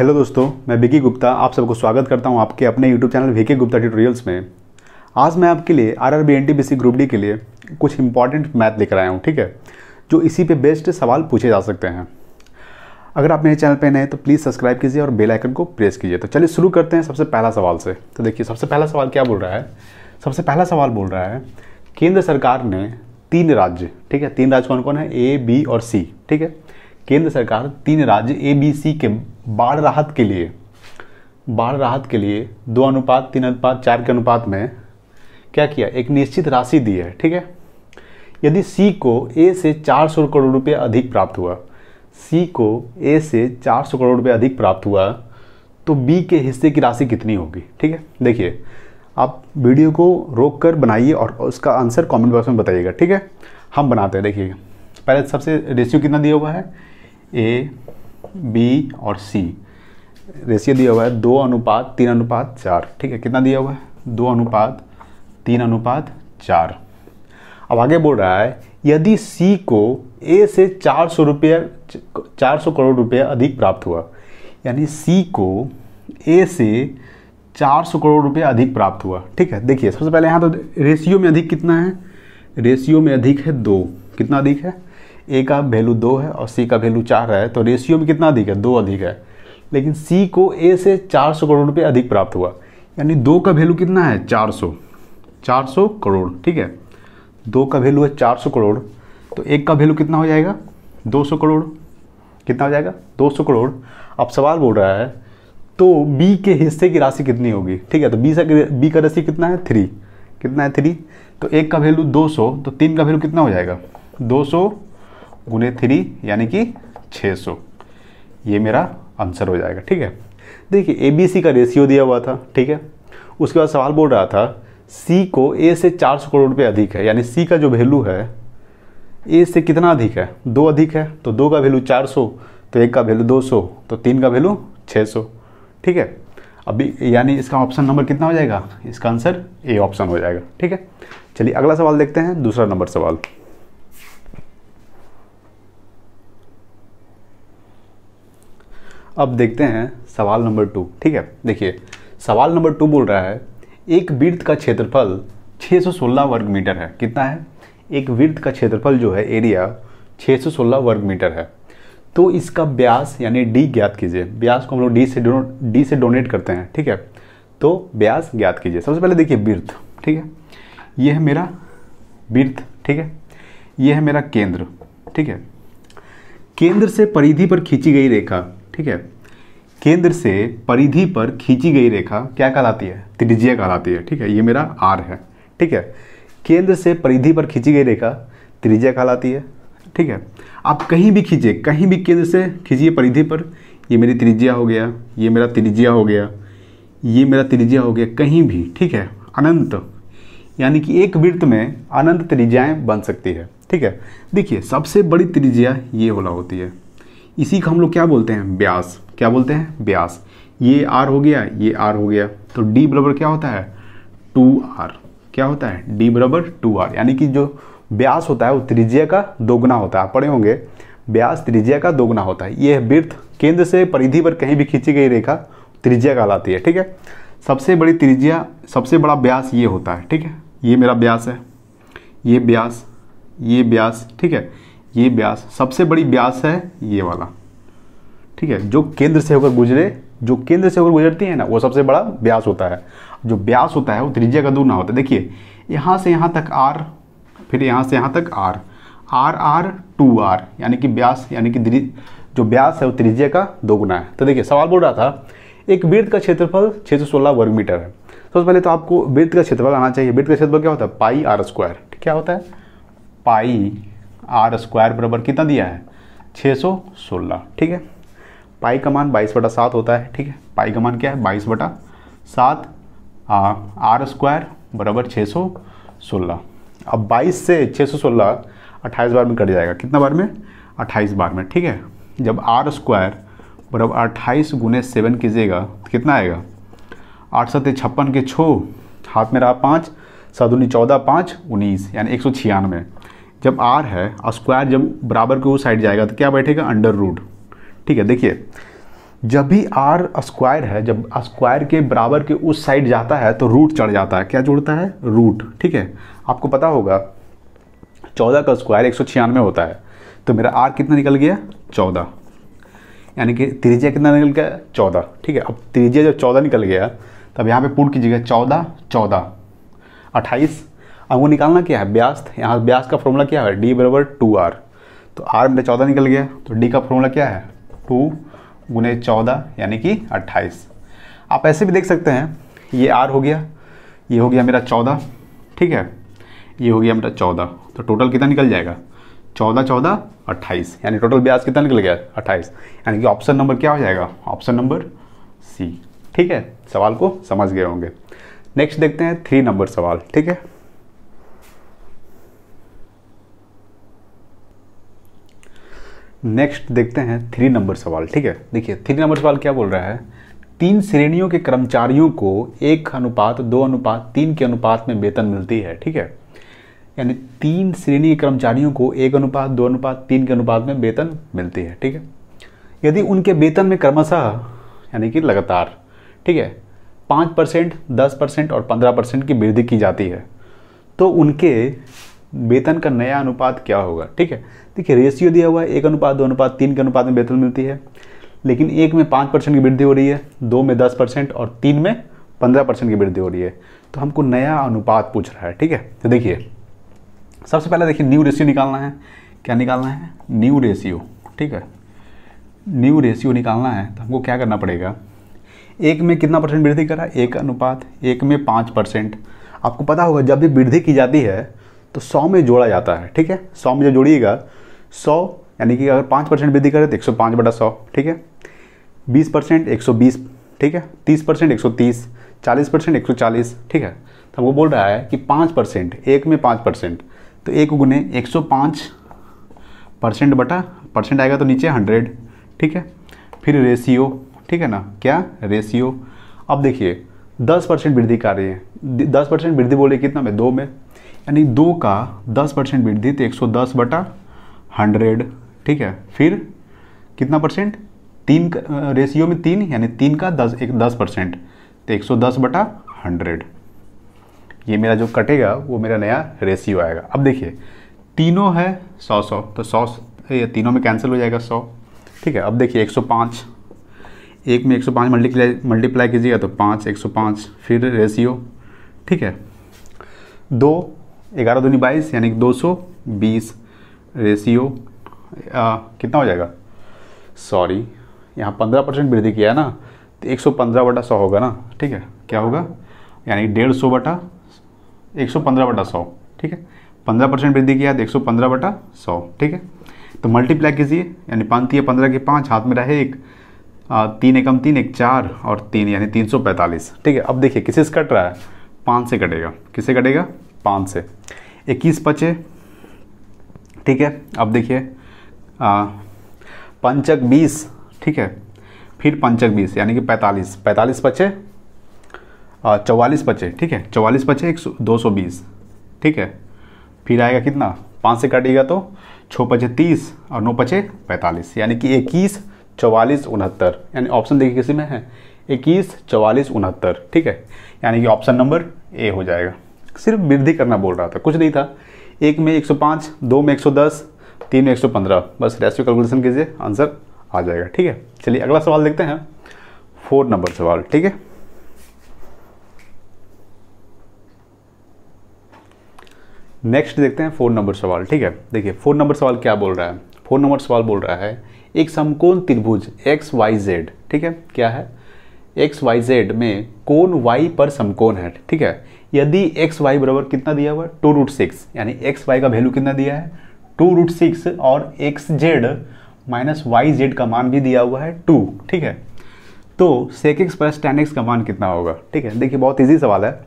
hello दोस्तों मैं विकी गुप्ता आप सबको स्वागत करता हूं आपके अपने YouTube channel V K Gupta tutorials में आज मैं आपके लिए R R B N T P C group D के लिए कुछ इंपॉर्टेंट मैथ लेकर आया हूं ठीक है जो इसी पे बेस्ड सवाल पूछे जा सकते हैं अगर आप मेरे चैनल पर नए तो प्लीज़ सब्सक्राइब कीजिए और बेल आइकन को प्रेस कीजिए तो चलिए शुरू करते हैं सबसे पहला सवाल से तो देखिए सबसे पहला सवाल क्या बोल रहा है सबसे पहला सवाल बोल रहा है केंद्र सरकार ने तीन राज्य ठीक है तीन राज्य कौन कौन है ए बी और सी ठीक है केंद्र सरकार तीन राज्य ए बी सी के बाढ़ राहत के लिए बाढ़ राहत के लिए दो अनुपात तीन अनुपात चार के अनुपात में क्या किया एक निश्चित राशि दी है ठीक है यदि सी को ए से चार सौ करोड़ रुपये अधिक प्राप्त हुआ सी को ए से चार सौ करोड़ रुपये अधिक प्राप्त हुआ तो बी के हिस्से की राशि कितनी होगी ठीक है देखिए आप वीडियो को रोक कर बनाइए और उसका आंसर कमेंट बॉक्स में बताइएगा ठीक है हम बनाते हैं देखिए पहले सबसे रेशियो कितना दिया हुआ है ए बी और सी रेशियो दिया हुआ है दो अनुपात तीन अनुपात चार ठीक है कितना दिया हुआ है दो अनुपात तीन अनुपात चार अब आगे बोल रहा है यदि सी को ए से चार सौ रुपये चार सौ करोड़ रुपये अधिक प्राप्त हुआ यानी सी को ए से चार सौ करोड़ रुपये अधिक प्राप्त हुआ ठीक है देखिए सबसे पहले यहाँ तो रेशियो में अधिक कितना है रेशियो में अधिक है दो कितना अधिक है ए का वैल्यू दो है और सी का वैल्यू चार है तो रेशियो भी कितना अधिक है दो अधिक है लेकिन सी को ए से चार सौ करोड़ रुपये अधिक प्राप्त हुआ यानी दो का वैल्यू कितना है चार सौ चार सौ करोड़ ठीक है दो का वैल्यू है चार सौ करोड़ तो एक का वैल्यू कितना हो जाएगा दो सौ करोड़ कितना हो जाएगा दो सौ करोड़ अब सवाल बोल रहा है तो बी के हिस्से की राशि कितनी होगी ठीक है तो बी से बी का राशि कितना है थ्री कितना है थ्री तो एक का वैल्यू दो सौ तो तीन का वैल्यू कितना हो जाएगा दो सौ गुने थ्री यानी कि 600 ये मेरा आंसर हो जाएगा ठीक है देखिए ए बी सी का रेशियो दिया हुआ था ठीक है उसके बाद सवाल बोल रहा था सी को ए से 400 करोड़ रुपये अधिक है यानी सी का जो वैल्यू है ए से कितना अधिक है दो अधिक है तो दो का वैल्यू 400 तो एक का वैल्यू 200 तो तीन का वैल्यू 600 ठीक है अभी यानी इसका ऑप्शन नंबर कितना हो जाएगा इसका आंसर ए ऑप्शन हो जाएगा ठीक है चलिए अगला सवाल देखते हैं दूसरा नंबर सवाल अब देखते हैं सवाल नंबर टू ठीक है देखिए सवाल नंबर टू बोल रहा है एक वृत्त का क्षेत्रफल 616 वर्ग मीटर है कितना है एक वृत्त का क्षेत्रफल जो है एरिया 616 वर्ग मीटर है तो इसका ब्यास यानी डी ज्ञात कीजिए ब्यास को हम लोग डी से डी से डोनेट करते हैं ठीक है तो ब्यास ज्ञात कीजिए सबसे पहले देखिए वृत्त ठीक है यह है मेरा वृत्त ठीक है यह है मेरा केंद्र ठीक है केंद्र से परिधि पर खींची गई रेखा ठीक है केंद्र से परिधि पर खींची गई रेखा क्या कहलाती है त्रिज्या कहलाती है ठीक है ये मेरा आर है ठीक है केंद्र से परिधि पर खींची गई रेखा त्रिज्या कहलाती है ठीक है आप कहीं भी खींचे कहीं भी केंद्र से खींचिए परिधि पर ये मेरी त्रिज्या हो गया ये मेरा त्रिज्या हो गया ये मेरा त्रिज्या हो गया कहीं भी ठीक है अनंत यानी कि एक वृत्त में अनंत त्रिज्याएं बन सकती है ठीक है देखिए सबसे बड़ी त्रिज्या ये वाला होती है इसी का हम लोग क्या बोलते हैं ब्यास क्या बोलते हैं ब्यास ये आर हो गया ये आर हो गया तो डी बराबर क्या होता है टू आर क्या होता है डी बराबर टू आर यानी कि जो ब्यास होता है वो त्रिज्या का दोगुना होता है पढ़े होंगे ब्यास त्रिज्या का दोगुना होता है यह वृत्त केंद्र से परिधि पर कहीं भी खींची गई रेखा त्रिज्या कहलाती है ठीक है सबसे बड़ी त्रिज्या सबसे बड़ा ब्यास ये होता है ठीक है ये मेरा ब्यास है ये ब्यास ये ब्यास ठीक है ये ब्यास सबसे बड़ी ब्यास है ये वाला ठीक है जो केंद्र से होकर गुजरे जो केंद्र से होकर गुजरती है ना वो सबसे बड़ा ब्यास होता है जो ब्यास होता है वो त्रिज्या का दूना होता है देखिए यहाँ से यहाँ तक आर फिर यहाँ से यहाँ तक R R R two R यानी कि ब्यास यानी कि जो ब्यास है वो त्रिज्या का दोगुना है तो देखिए सवाल बोल रहा था एक वृत्त का क्षेत्रफल छः वर्ग मीटर है सबसे तो पहले तो आपको वृत्त का क्षेत्रफल आना चाहिए वृत्त का क्षेत्रफल क्या होता है पाई आर स्क्वायर क्या होता है पाई आर स्क्वायर बराबर कितना दिया है छः सौ सोलह ठीक है पाई का मान बाईस बटा सात होता है ठीक है पाई का मान क्या है बाईस बटा सात आर स्क्वायर बराबर छः सौ सोलह अब बाईस से छः सौ सोलह अट्ठाईस बार में कट जाएगा कितना बार में अट्ठाईस बार में ठीक है जब आर स्क्वायर बराबर अट्ठाईस गुने सेवन कीजिएगा तो कितना आएगा आठ सत्य छप्पन के छो हाथ में रहा पाँच सात उन्नीस चौदह पाँच उन्नीस यानी एक सौ छियानवे जब आर है और स्क्वायर जब बराबर के वो साइड जाएगा तो क्या बैठेगा अंडर रूट ठीक है देखिए जब भी आर स्क्वायर है जब स्क्वायर के बराबर के उस साइड जाता है तो रूट चढ़ जाता है क्या जुड़ता है रूट ठीक है आपको पता होगा चौदह का स्क्वायर एक सौ छियानवे होता है तो मेरा आर कितना निकल गया चौदह यानी कि त्रिज्या कितना निकल गया चौदह ठीक है अब त्रिज्या जब चौदह निकल गया तब यहाँ पे पूर्ण कीजिएगा चौदह चौदह अट्ठाईस अब वो निकालना क्या है ब्यास यहाँ ब्यास का फॉर्मूला क्या है डी बराबर टू आर तो आर में चौदह निकल गया तो डी का फॉर्मूला क्या है टू गुने चौदह यानी कि अट्ठाईस आप ऐसे भी देख सकते हैं ये आर हो गया ये हो गया मेरा चौदह ठीक है ये हो गया मेरा चौदह तो टोटल कितना निकल जाएगा चौदह चौदह अट्ठाईस यानी टोटल ब्याज कितना निकल गया अट्ठाईस यानी कि ऑप्शन नंबर क्या हो जाएगा ऑप्शन नंबर सी ठीक है सवाल को समझ गए होंगे नेक्स्ट देखते हैं थ्री नंबर सवाल ठीक है नेक्स्ट देखते हैं थ्री नंबर सवाल ठीक है देखिए थ्री नंबर सवाल क्या बोल रहा है तीन श्रेणियों के कर्मचारियों को एक अनुपात दो अनुपात तीन के अनुपात में वेतन मिलती है ठीक है यानी तीन श्रेणी के कर्मचारियों को एक अनुपात दो अनुपात तीन के अनुपात में वेतन मिलती है ठीक है यदि उनके वेतन में क्रमशः यानी कि लगातार ठीक है पाँच परसेंट दस परसेंट और पंद्रह परसेंट की वृद्धि की जाती है तो उनके वेतन का नया अनुपात क्या होगा ठीक है देखिए रेशियो दिया हुआ है एक अनुपात दो अनुपात तीन के अनुपात में वेतन मिलती है लेकिन एक में पाँच परसेंट की वृद्धि हो रही है दो में दस परसेंट और तीन में पंद्रह परसेंट की वृद्धि हो रही है तो हमको नया अनुपात पूछ रहा है ठीक है तो देखिए सबसे पहले देखिए न्यू रेशियो निकालना है क्या निकालना है न्यू रेशियो ठीक है न्यू रेशियो निकालना है तो हमको क्या करना पड़ेगा एक में कितना परसेंट वृद्धि करा एक अनुपात एक में पाँच परसेंट आपको पता होगा जब भी वृद्धि की जाती है तो सौ में जोड़ा जाता है ठीक है सौ में जो जोड़िएगा सौ यानी कि अगर पाँच परसेंट वृद्धि करें तो एक सौ पाँच बटा सौ ठीक है बीस परसेंट एक सौ बीस ठीक है तीस परसेंट एक सौ तीस चालीस परसेंट एक सौ चालीस ठीक है तो हमको बोल रहा है कि पाँच परसेंट एक में पाँच परसेंट तो एक गुने एक सौ पाँच परसेंट बटा परसेंट आएगा तो नीचे हंड्रेड ठीक है फिर रेशियो ठीक है ना क्या रेशियो अब देखिए दस परसेंट वृद्धि कर रही है दस परसेंट वृद्धि बोले कितना में दो में यानी दो का दस परसेंट वृद्धि तो एक सौ दस बटा हंड्रेड ठीक है फिर कितना परसेंट तीन रेशियो में तीन यानी तीन का दस एक दस परसेंट तो एक सौ दस बटा हंड्रेड ये मेरा जो कटेगा वो मेरा नया रेशियो आएगा अब देखिए तीनों है सौ सौ तो सौ ये तीनों में कैंसिल हो जाएगा सौ ठीक है अब देखिए एक सौ पाँच एक में एक सौ पाँच मल्टीप्लाई मल्टीप्लाई कीजिएगा तो पाँच एक सौ पाँच फिर रेशियो ठीक है दो ग्यारह दूनी बाईस यानी कि दो सौ बीस रेशियो आ, कितना हो जाएगा सॉरी यहाँ पंद्रह परसेंट वृद्धि किया है ना तो एक सौ पंद्रह बटा सौ होगा ना ठीक है क्या होगा यानी डेढ़ सौ बटा एक सौ पंद्रह बटा सौ ठीक है पंद्रह परसेंट वृद्धि किया तो एक सौ पंद्रह बटा सौ ठीक है तो मल्टीप्लाई कीजिए यानी पाँच तीन पंद्रह के पाँच हाथ में रहे एक आ, तीन एकम तीन एक चार और तीन यानी तीन सौ पैंतालीस ठीक है अब देखिए किसे से कट रहा है पाँच से कटेगा किसे कटेगा पाँच से इक्कीस पचे ठीक है अब देखिए पंचक बीस ठीक है फिर पंचक बीस यानी कि पैंतालीस पैंतालीस पचे चौवालीस पचे ठीक है चौवालीस पचे एक दो सौ बीस ठीक है फिर आएगा कितना पाँच से काटिएगा तो छः पचे तीस और नौ पचे पैंतालीस यानी कि इक्कीस चौवालीस उनहत्तर यानी ऑप्शन देखिए किसी में है इक्कीस चौवालीस उनहत्तर ठीक है यानी कि ऑप्शन नंबर ए हो जाएगा सिर्फ वृद्धि करना बोल रहा था कुछ नहीं था एक में 105, दो में 110, तीन में 115 बस रेशियो कैलकुलेशन कीजिए आंसर आ जाएगा ठीक है चलिए अगला सवाल देखते हैं फोर नंबर सवाल ठीक है नेक्स्ट देखते हैं फोर नंबर सवाल ठीक है देखिए फोर नंबर सवाल क्या बोल रहा है फोर नंबर सवाल बोल रहा है एक समकोण त्रिभुज एक्स वाई जेड ठीक है क्या है एक्स वाई जेड में कोण वाई पर समकोण है ठीक है यदि एक्स वाई बराबर कितना दिया हुआ है टू रूट सिक्स यानी एक्स वाई का वैल्यू कितना दिया है टू रूट सिक्स और X Z minus Y Z का मान भी दिया हुआ है टू ठीक है तो sec X plus ten X का मान कितना होगा ठीक है देखिए बहुत ईजी सवाल है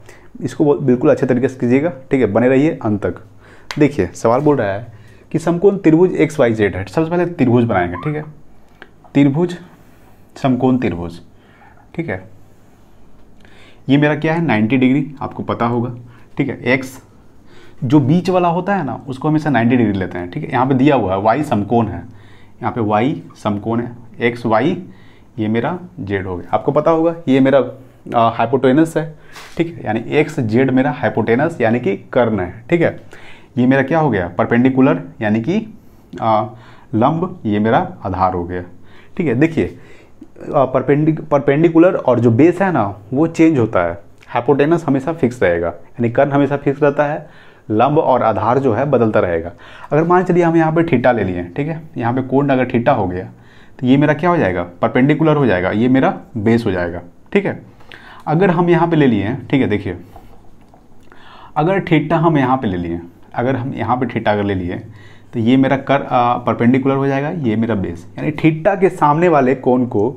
इसको बिल्कुल अच्छे तरीके से कीजिएगा ठीक है बने रहिए अंत तक देखिए सवाल बोल रहा है कि समकोण त्रिभुज एक्स वाई जेड है सबसे पहले त्रिभुज बनाएंगे ठीक है त्रिभुज समकोण त्रिभुज ठीक है ये मेरा क्या है 90 डिग्री आपको पता होगा ठीक है एक्स जो बीच वाला होता है ना उसको हमेशा 90 डिग्री लेते हैं ठीक है यहाँ पे दिया हुआ है वाई समकोण है यहाँ पे वाई समकोण है एक्स वाई ये मेरा जेड हो गया आपको पता होगा ये मेरा हाइपोटेनस है ठीक है यानी एक्स जेड मेरा हाइपोटेनस यानी कि कर्ण है ठीक है ये मेरा क्या हो गया परपेंडिकुलर यानी कि लंब ये मेरा आधार हो गया ठीक है देखिए परपेंडिक परपेंडिकुलर और जो बेस है ना वो चेंज होता है हाइपोटेनस हमेशा फिक्स रहेगा यानी कर्ण हमेशा फिक्स रहता है लंब और आधार जो है बदलता रहेगा अगर मान चलिए हम यहाँ पर ठीटा ले लिए ठीक है यहाँ पे कोण अगर ठीटा हो गया तो ये मेरा क्या हो जाएगा परपेंडिकुलर हो जाएगा ये मेरा बेस हो जाएगा ठीक है अगर हम यहाँ पे ले लिए ठीक है देखिए अगर ठीटा हम यहाँ पे ले लिए अगर हम यहाँ पे ठीटा अगर ले लिए तो ये मेरा कर परपेंडिकुलर हो जाएगा ये मेरा बेस यानी ठीटा के सामने वाले कोण को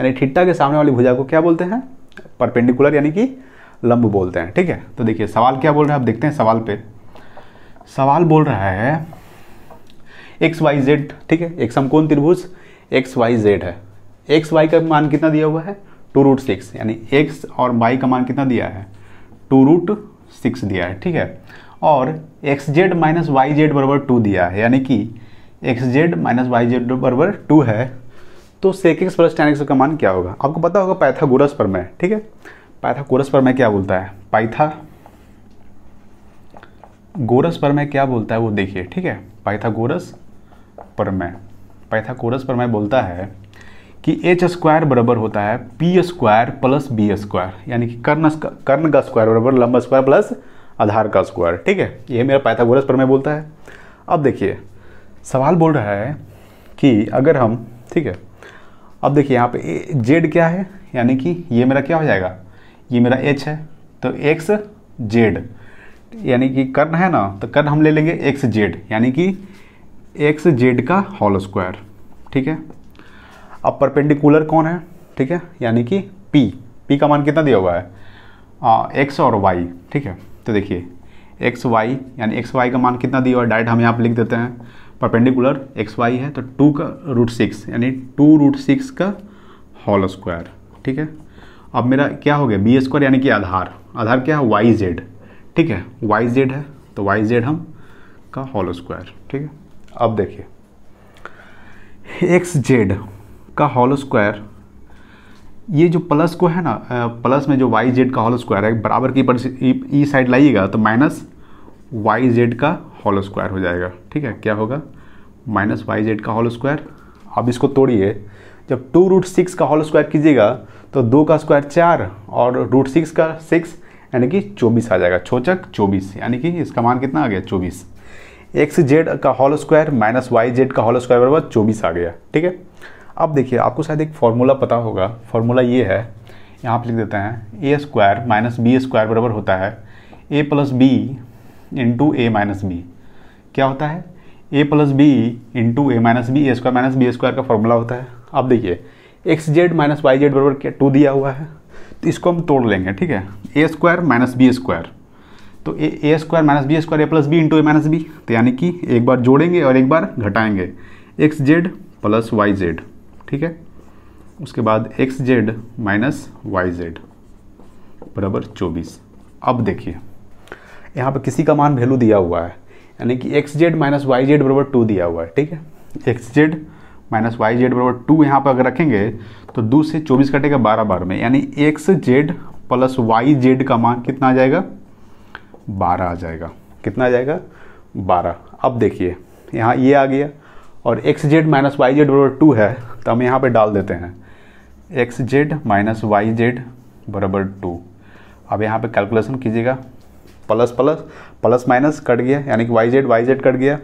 यानी ठिट्टा के सामने वाली भुजा को क्या बोलते हैं परपेंडिकुलर यानी कि लंब बोलते हैं ठीक है तो देखिए सवाल क्या बोल रहे हैं आप देखते हैं सवाल पे सवाल बोल रहा है एक्स वाई जेड ठीक है एक समकोण त्रिभुज एक्स वाई जेड है एक्स वाई का मान कितना दिया हुआ है टू रूट सिक्स यानी एक्स और वाई का मान कितना दिया है टू रूट सिक्स दिया है ठीक है और X Z minus Y Z बराबर टू दिया है यानी कि X Z minus Y Z बराबर टू है तो सेकिक्स प्लस एक्स का मान क्या होगा आपको पता होगा पैथागोरस पर मैं ठीक है पैथागोरस पर मैं क्या बोलता है पाइथा गोरस पर मैं क्या बोलता है वो देखिए ठीक है पाइथागोरस पर मैं पैथागोरस पर मैं बोलता है कि एच स्क्वायर बराबर होता है P square plus B square यानी कि कर्ण कर्ण का स्क्वायर बराबर लंबा स्क्वायर प्लस आधार का स्क्वायर ठीक है ये मेरा पैथागोरस पर मैं बोलता है अब देखिए सवाल बोल रहा है कि अगर हम ठीक है अब देखिए यहाँ पे जेड क्या है यानी कि ये मेरा क्या हो जाएगा ये मेरा एच है तो एक्स जेड यानी कि कर्ण है ना तो कर्ण हम ले लेंगे एक्स जेड यानी कि एक्स जेड का होल स्क्वायर ठीक है अब परपेंडिकुलर कौन है ठीक है यानी कि पी पी का मान कितना दिया हुआ है एक्स और वाई ठीक है तो देखिए एक्स वाई यानी एक्स वाई का मान कितना दिया हुआ है डायरेक्ट हम यहाँ पर लिख देते हैं परपेंडिकुलर एक्स वाई है तो टू का रूट सिक्स यानी टू रूट सिक्स का होल स्क्वायर ठीक है अब मेरा क्या हो गया बी स्क्वायर यानी कि आधार आधार क्या है वाई जेड ठीक है वाई जेड है तो वाई जेड हम का होल स्क्वायर ठीक है अब देखिए एक्स जेड का होल स्क्वायर ये जो प्लस को है ना प्लस में जो वाई जेड का होल स्क्वायर है बराबर की पर ई साइड लाइएगा तो माइनस वाई जेड का होल स्क्वायर हो जाएगा ठीक है क्या होगा माइनस वाई जेड का होल स्क्वायर अब इसको तोड़िए जब टू रूट सिक्स का होल स्क्वायर कीजिएगा तो दो का स्क्वायर चार और रूट सिक्स का सिक्स यानी कि चौबीस आ जाएगा छोचक चौबीस यानी कि इसका मान कितना आ गया चौबीस एक्स जेड का whole square minus Y Z का होल स्क्वायर बराबर चौबीस आ गया ठीक है अब देखिए आपको शायद एक फार्मूला पता होगा फार्मूला ये है यहाँ पर लिख देते हैं A square minus B square बराबर होता है A plus B into A minus B क्या होता है A plus B into A minus B A square minus B square का फॉर्मूला होता है अब देखिए X Z minus Y Z बराबर क्या टू दिया हुआ है तो इसको हम तोड़ लेंगे ठीक है A square minus B square तो A A square minus B square A plus B into A minus B तो यानी कि एक बार जोड़ेंगे और एक बार घटाएंगे X Z plus Y Z ठीक है उसके बाद X Z minus Y Z बराबर चौबीस अब देखिए यहाँ पर किसी का मान वैल्यू दिया हुआ है यानी कि X Z minus Y Z बराबर टू दिया हुआ है ठीक है X Z minus Y Z बराबर टू यहाँ पर अगर रखेंगे तो दो से चौबीस कटेगा बारह बारह में यानी X Z plus Y Z का मान कितना आ जाएगा बारह आ जाएगा कितना आ जाएगा बारह अब देखिए यहाँ ये आ गया और X Z minus Y Z बराबर टू है तो हम यहाँ पर डाल देते हैं X Z minus Y Z बराबर टू अब यहाँ पे कैलकुलेशन कीजिएगा plus plus plus minus cut गया यानी कि Y Z Y Z cut गया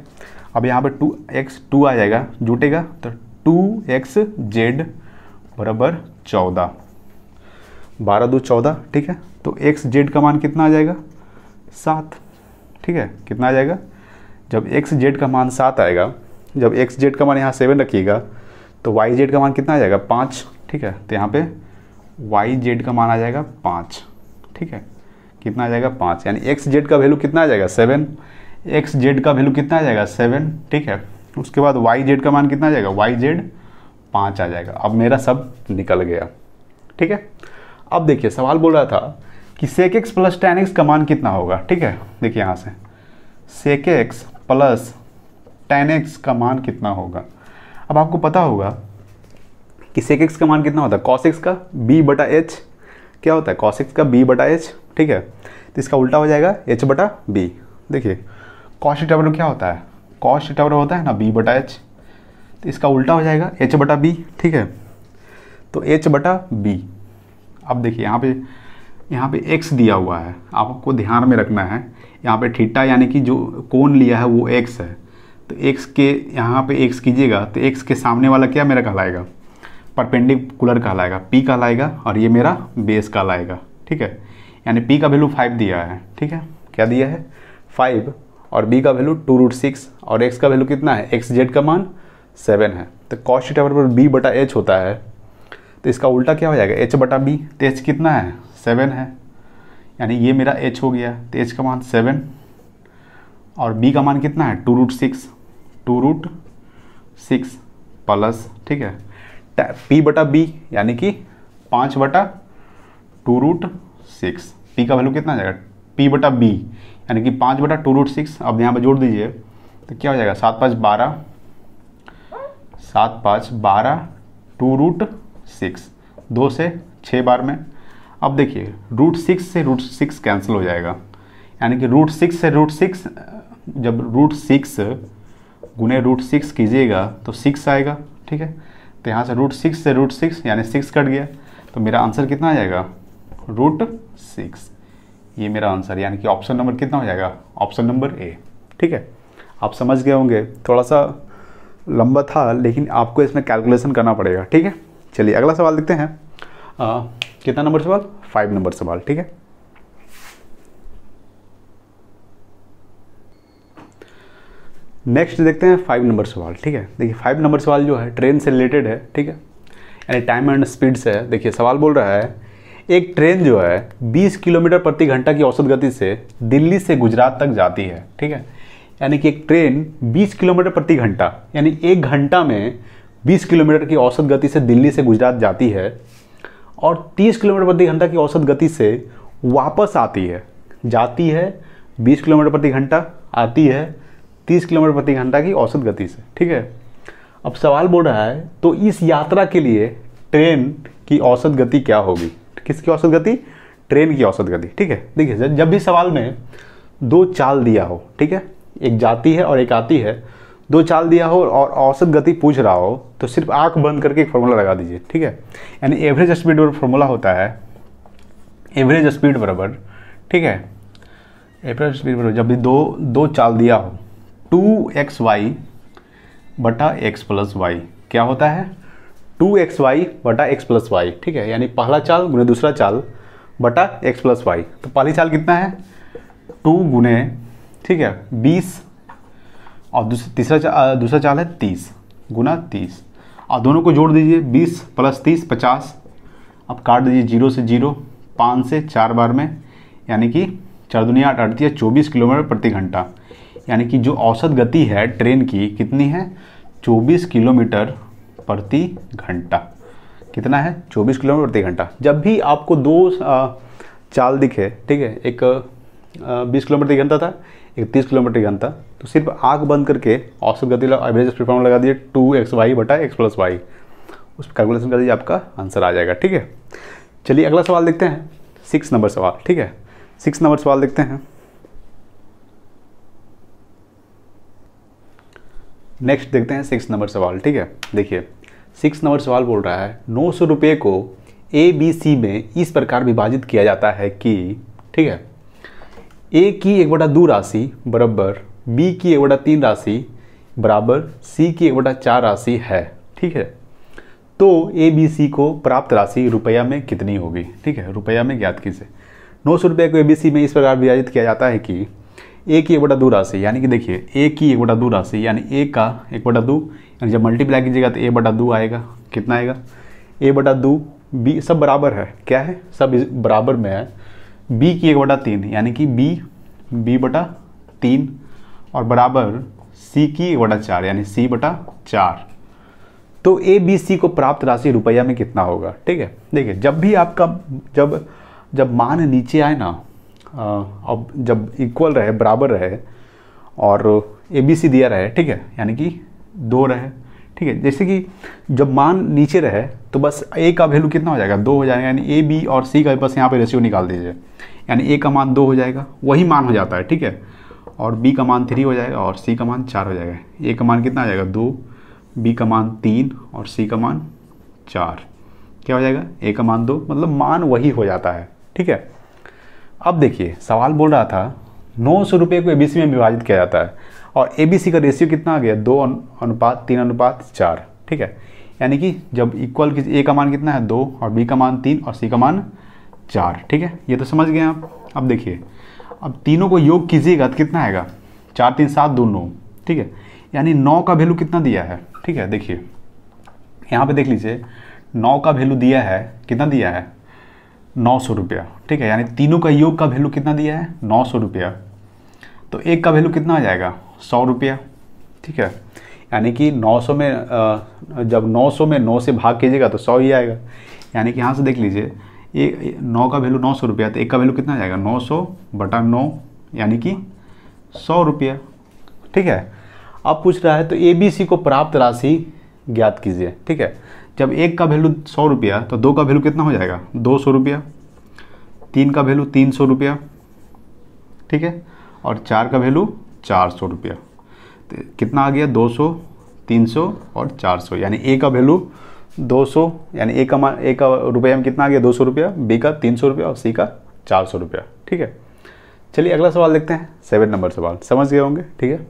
अब यहाँ पे टू एक्स टू आ जाएगा जुटेगा तो टू एक्स जेड बराबर चौदह बारह दो चौदह ठीक है तो एक्स जेड का मान कितना आ जाएगा सात ठीक है कितना आ जाएगा जब एक्स जेड का मान सात आएगा जब एक्स जेड का मान यहाँ सेवन रखिएगा तो वाई जेड का मान कितना आ जाएगा पाँच ठीक है तो यहाँ पे वाई जेड का मान आ जाएगा पाँच ठीक है कितना आ जाएगा पाँच यानी एक्स जेड का वैल्यू कितना आ जाएगा सेवन एक्स जेड का वैल्यू कितना आ जाएगा सेवन ठीक है उसके बाद वाई जेड का मान कितना आ जाएगा वाई जेड पाँच आ जाएगा अब मेरा सब निकल गया ठीक है अब देखिए सवाल बोल रहा था कि sec X plus ten X का मान कितना होगा ठीक है देखिए यहाँ से sec X plus ten X का मान कितना होगा अब आपको पता होगा कि सेक एक्स का मान कितना होता है कॉस एक्स का बी बटा एच क्या होता है कॉस एक्स का बी बटा एच ठीक है तो इसका उल्टा हो जाएगा एच बटा बी देखिए कॉस्ट थीटा बराबर क्या होता है कॉस्ट थीटा बराबर होता है ना बी बटा एच तो इसका उल्टा हो जाएगा एच बटा बी ठीक है तो एच बटा बी अब देखिए यहाँ पे यहाँ पे एक्स दिया हुआ है आपको ध्यान में रखना है यहाँ पे थीटा यानी कि जो कोण लिया है वो एक्स है तो एक्स के यहाँ पे एक्स कीजिएगा तो एक्स के सामने वाला क्या मेरा कहलाएगा परपेंडिकुलर कहलाएगा पी कहलाएगा और ये मेरा बेस कहलाएगा ठीक है यानी पी का वैल्यू फाइव दिया है ठीक है क्या दिया है फाइव और बी का वैल्यू टू रूट सिक्स और एक्स का वैल्यू कितना है एक्स जेड का मान सेवन है तो कॉस्ट शीट पर बी बटा एच होता है तो इसका उल्टा क्या हो जाएगा एच बटा बी तो एच कितना है सेवन है यानी ये मेरा एच हो गया तो एच का मान सेवन और बी का मान कितना है two root six two root six plus ठीक है पी बटा बी यानी कि पाँच बटा टू रूट सिक्स पी का वैल्यू कितना जाएगा पी बटा बी यानी कि पाँच बटा टू रूट सिक्स अब यहाँ पर जोड़ दीजिए तो क्या हो जाएगा सात पाँच बारह सात पाँच बारह टू रूट सिक्स दो से छः बार में अब देखिए रूट सिक्स से रूट सिक्स कैंसिल हो जाएगा यानी कि रूट सिक्स से रूट सिक्स जब रूट सिक्स गुने रूट सिक्स कीजिएगा तो सिक्स आएगा ठीक है तो यहाँ से रूट सिक्स से रूट सिक्स यानी सिक्स कट गया तो मेरा आंसर कितना आ जाएगा रूट सिक्स ये मेरा आंसर यानी कि ऑप्शन नंबर कितना हो जाएगा ऑप्शन नंबर ए ठीक है आप समझ गए होंगे थोड़ा सा लंबा था लेकिन आपको इसमें कैलकुलेशन करना पड़ेगा ठीक है चलिए अगला सवाल देखते हैं आ, कितना नंबर सवाल फाइव नंबर सवाल ठीक है नेक्स्ट देखते हैं फाइव नंबर सवाल ठीक है देखिए फाइव नंबर सवाल जो है ट्रेन से रिलेटेड है ठीक है यानी टाइम एंड स्पीड से है देखिए सवाल बोल रहा है एक ट्रेन जो है 20 किलोमीटर प्रति घंटा की औसत गति से दिल्ली से गुजरात तक जाती है ठीक है यानी कि एक ट्रेन 20 किलोमीटर प्रति घंटा यानी एक घंटा में 20 किलोमीटर की औसत गति से दिल्ली से गुजरात जाती है और 30 किलोमीटर प्रति घंटा की औसत गति से वापस आती है जाती है 20 किलोमीटर प्रति घंटा आती है 30 किलोमीटर प्रति घंटा की औसत गति से ठीक है अब सवाल बोल रहा है तो इस यात्रा के लिए ट्रेन की औसत गति क्या होगी किसकी औसत गति ट्रेन की औसत गति ठीक है देखिए जब भी सवाल में दो चाल दिया हो ठीक है एक जाती है और एक आती है दो चाल दिया हो और औसत गति पूछ रहा हो तो सिर्फ आंख बंद करके एक फॉर्मूला लगा दीजिए ठीक है यानी एवरेज स्पीड बराबर फॉर्मूला होता है एवरेज स्पीड बराबर ठीक है एवरेज स्पीड बराबर जब भी दो दो चाल दिया हो टू एक्स वाई बटा एक्स प्लस वाई क्या होता है टू एक्स वाई बटा एक्स प्लस वाई ठीक है यानी पहला चाल गुने दूसरा चाल बटा एक्स प्लस वाई तो पहली चाल कितना है टू गुने ठीक है बीस और दूसरा तीसरा चाल दूसरा चाल है तीस गुना तीस और दोनों को जोड़ दीजिए बीस प्लस तीस पचास अब काट दीजिए जीरो से जीरो पाँच से चार बार में यानी कि चार दुनिया आठ है चौबीस किलोमीटर प्रति घंटा यानी कि जो औसत गति है ट्रेन की कितनी है चौबीस किलोमीटर प्रति घंटा कितना है 24 किलोमीटर प्रति घंटा जब भी आपको दो चाल दिखे ठीक है एक बीस किलोमीटर प्रति घंटा था एक तीस किलोमीटर प्रति घंटा तो सिर्फ आँख बंद करके औसत गति एवरेज स्पीड लगा दिए टू एक्स वाई बटा एक्स प्लस वाई उस पर कैलकुलेशन कर दीजिए आपका आंसर आ जाएगा ठीक है चलिए अगला सवाल देखते हैं सिक्स नंबर सवाल ठीक है सिक्स नंबर सवाल देखते हैं नेक्स्ट देखते हैं सिक्स नंबर सवाल ठीक है देखिए सिक्स नंबर सवाल बोल रहा है नौ सौ रुपये को ए बी सी में इस प्रकार विभाजित किया जाता है कि ठीक है ए की एक बटा दो राशि बराबर बी की एक बटा तीन राशि बराबर सी की एक बटा चार राशि है ठीक है तो ए बी सी को प्राप्त राशि रुपया में कितनी होगी ठीक है रुपया में ज्ञात कीजिए नौ सौ रुपये को ए बी सी में इस प्रकार विभाजित किया जाता है कि ए की एक बटा दो राशि यानी कि देखिए ए की एक बटा दो राशि यानी ए का एक बटा दो यानी जब मल्टीप्लाई कीजिएगा तो ए बटा दो आएगा कितना आएगा ए बटा दो बी सब बराबर है क्या है सब बराबर में है बी की एक बटा तीन यानी कि बी बी बटा तीन और बराबर सी की एक बटा चार यानी सी बटा चार तो ए बी सी को प्राप्त राशि रुपया में कितना होगा ठीक है देखिए जब भी आपका जब जब मान नीचे आए ना अब जब इक्वल रहे बराबर रहे और ए बी सी दिया रहे ठीक है यानी कि दो रहे ठीक है जैसे कि जब मान नीचे रहे तो बस ए का वैल्यू कितना हो जाएगा दो हो जाएगा यानी ए बी और सी का बस यहाँ पे रेशियो निकाल दीजिए यानी ए का मान दो हो जाएगा वही मान हो जाता है ठीक है और बी का मान थ्री हो जाएगा और सी का मान चार हो जाएगा ए का मान कितना आ जाएगा दो बी का मान तीन और सी का मान चार क्या हो जाएगा ए का मान दो मतलब मान वही हो जाता है ठीक है अब देखिए सवाल बोल रहा था नौ सौ रुपये को ए में विभाजित किया जाता है और ए का रेशियो कितना आ गया दो अनुपात तीन अनुपात चार ठीक है यानी कि जब इक्वल किसी ए का मान कितना है दो और बी का मान तीन और सी का मान चार ठीक है ये तो समझ गए आप अब देखिए अब तीनों को योग कीजिएगा तो कितना आएगा चार तीन सात दो नौ ठीक है यानी नौ का वैल्यू कितना दिया है ठीक है देखिए यहाँ पे देख लीजिए नौ का वैल्यू दिया है कितना दिया है नौ सौ रुपया ठीक है यानी तीनों का योग का वैल्यू कितना दिया है नौ सौ रुपया तो एक का वैल्यू कितना आ जाएगा सौ रुपया ठीक है यानी कि नौ सौ में जब नौ सौ में नौ से भाग कीजिएगा तो सौ ही आएगा यानी कि यहाँ से देख लीजिए ये नौ का वैल्यू नौ सौ रुपया तो एक का वैल्यू कितना जाएगा नौ सौ बटा नौ यानी कि सौ रुपया ठीक है अब पूछ रहा है तो ए बी सी को प्राप्त राशि ज्ञात कीजिए ठीक है जब एक का वैल्यू सौ रुपया तो दो का वैल्यू कितना हो जाएगा दो सौ रुपया तीन का वैल्यू तीन सौ रुपया ठीक है और चार का वैल्यू चार सौ रुपया तो कितना आ गया दो सौ तीन सौ और चार सौ यानी ए का वैल्यू दो सौ यानी ए का मान ए का रुपया में कितना आ गया दो सौ रुपया बी का तीन सौ रुपया और सी का चार सौ रुपया ठीक है चलिए अगला सवाल देखते हैं सेवन नंबर सवाल समझ गए होंगे ठीक है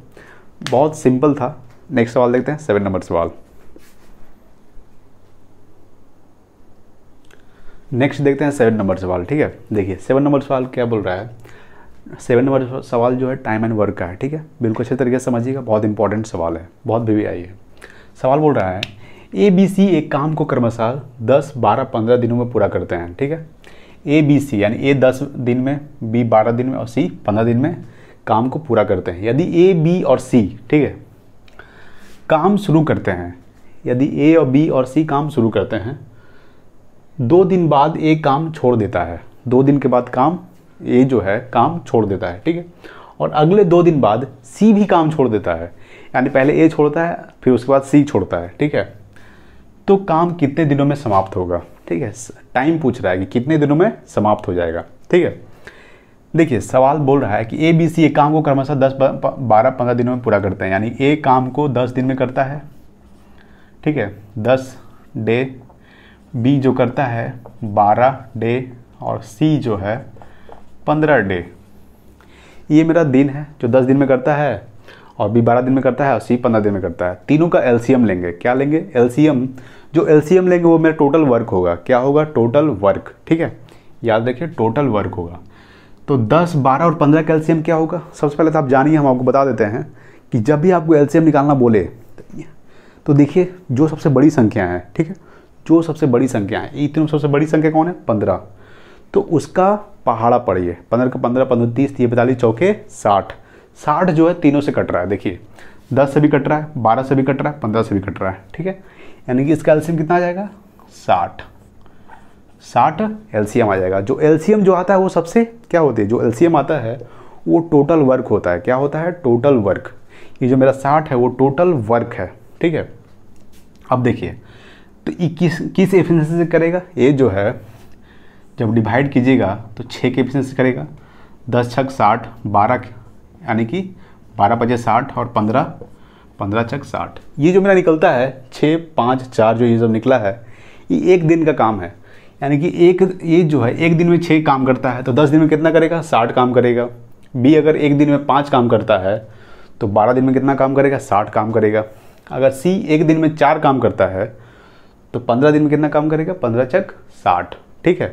बहुत सिंपल था नेक्स्ट सवाल देखते हैं सेवन नंबर सवाल नेक्स्ट देखते हैं सेवन नंबर सवाल ठीक है देखिए सेवन नंबर सवाल क्या बोल रहा है सेवन नंबर सवाल जो है टाइम एंड वर्क का है ठीक है बिल्कुल अच्छे तरीके से समझिएगा बहुत इंपॉर्टेंट सवाल है बहुत भी, आई है सवाल बोल रहा है ए बी सी एक काम को क्रमशः दस बारह पंद्रह दिनों में पूरा करते हैं ठीक है ए बी सी यानी ए दस दिन में बी बारह दिन में और सी पंद्रह दिन में काम को पूरा करते हैं यदि ए बी और सी ठीक है काम शुरू करते हैं यदि ए और बी और सी काम शुरू करते हैं दो दिन बाद ये काम छोड़ देता है दो दिन के बाद काम ए जो है काम छोड़ देता है ठीक है और अगले दो दिन बाद सी भी काम छोड़ देता है यानी पहले ए छोड़ता है फिर उसके बाद सी छोड़ता है ठीक है तो काम कितने दिनों में समाप्त होगा ठीक है टाइम पूछ रहा है कि कितने दिनों में समाप्त हो जाएगा ठीक है देखिए सवाल बोल रहा है कि ए बी सी ए काम को क्रमशः दस बारह पंद्रह दिनों में पूरा करते हैं यानी ए काम को दस दिन में करता है ठीक है दस डे बी जो करता है 12 डे और सी जो है 15 डे ये मेरा दिन है जो 10 दिन में करता है और बी 12 दिन में करता है और सी 15 दिन में करता है तीनों का एलसीएम लेंगे क्या लेंगे एलसीएम जो एलसीएम लेंगे वो मेरा टोटल वर्क होगा क्या होगा टोटल वर्क ठीक है याद रखिए टोटल वर्क होगा तो 10, 12 और 15 का एलसीएम क्या होगा सबसे पहले तो आप जानिए हम आपको बता देते हैं कि जब भी आपको एलसीएम निकालना बोले तो देखिए जो सबसे बड़ी संख्या है ठीक है जो सबसे बड़ी संख्या है इतनी सबसे बड़ी संख्या कौन है पंद्रह तो उसका पहाड़ा पढ़िए पंद्रह का पंद्रह पंद्रह तीस तीस पैंतालीस चौके साठ साठ जो है तीनों से कट रहा है देखिए दस से भी कट रहा है बारह से भी कट रहा है पंद्रह से भी कट रहा है ठीक है यानी कि इसका एल्सियम कितना आ जाएगा साठ साठ एल्सियम आ जाएगा जो एल्सियम जो आता है वो सबसे क्या होती है जो एल्सियम आता है वो टोटल वर्क होता है क्या होता है टोटल वर्क ये जो मेरा साठ है वो टोटल वर्क है ठीक है अब देखिए तो किस किस एफिशिएंसी से करेगा ये जो है जब डिवाइड कीजिएगा तो छः के एफिशिएंसी से करेगा दस छक साठ बारह यानी कि बारह पचे साठ और पंद्रह पंद्रह छक साठ ये जो मेरा निकलता है छः पाँच चार जो ये सब निकला है ये एक दिन का काम है यानी कि एक ये जो है एक दिन में छः काम करता है तो दस दिन में कितना करेगा साठ काम करेगा बी अगर एक दिन में पाँच काम करता है तो बारह दिन में कितना काम करेगा साठ काम करेगा अगर सी एक दिन में चार काम करता है तो पंद्रह दिन में कितना काम करेगा पंद्रह चक साठ ठीक है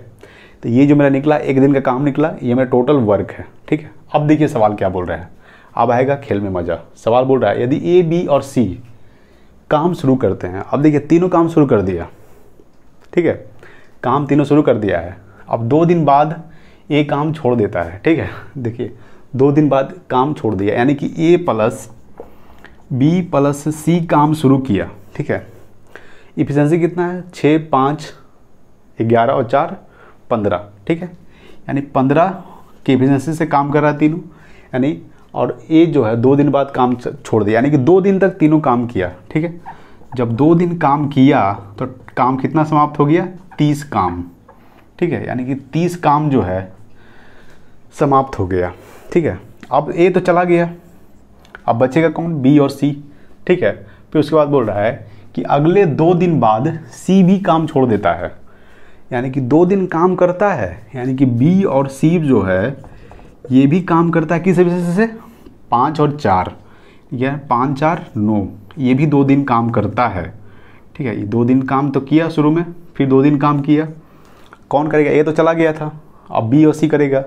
तो ये जो मेरा निकला एक दिन का काम निकला ये मेरा टोटल वर्क है ठीक है अब देखिए सवाल क्या बोल रहा है अब आएगा खेल में मज़ा सवाल बोल रहा है यदि ए बी और सी काम शुरू करते हैं अब देखिए तीनों काम शुरू कर दिया ठीक है काम तीनों शुरू कर दिया है अब दो दिन बाद ये काम छोड़ देता है ठीक है देखिए दो दिन बाद काम छोड़ दिया यानी कि A plus B plus C काम शुरू किया ठीक है इफिशेंसी कितना है छः पाँच ग्यारह और चार पंद्रह ठीक है यानी पंद्रह की इफिशेंसी से काम कर रहा है तीनों यानी और ये जो है दो दिन बाद काम छोड़ दिया यानी कि दो दिन तक तीनों काम किया ठीक है जब दो दिन काम किया तो काम कितना समाप्त हो गया तीस काम ठीक है यानी कि तीस काम जो है समाप्त हो गया ठीक है अब ए तो चला गया अब बचेगा कौन बी और सी ठीक है फिर उसके बाद बोल रहा है कि अगले दो दिन बाद सी भी काम छोड़ देता है यानी कि दो दिन काम करता है यानी कि बी और सी जो है ये भी काम करता है किस विशेष से पाँच और चार यह पाँच चार नौ ये भी दो दिन काम करता है ठीक है ये दो दिन काम तो किया शुरू में फिर दो दिन काम किया कौन करेगा ये तो चला गया था अब बी और सी करेगा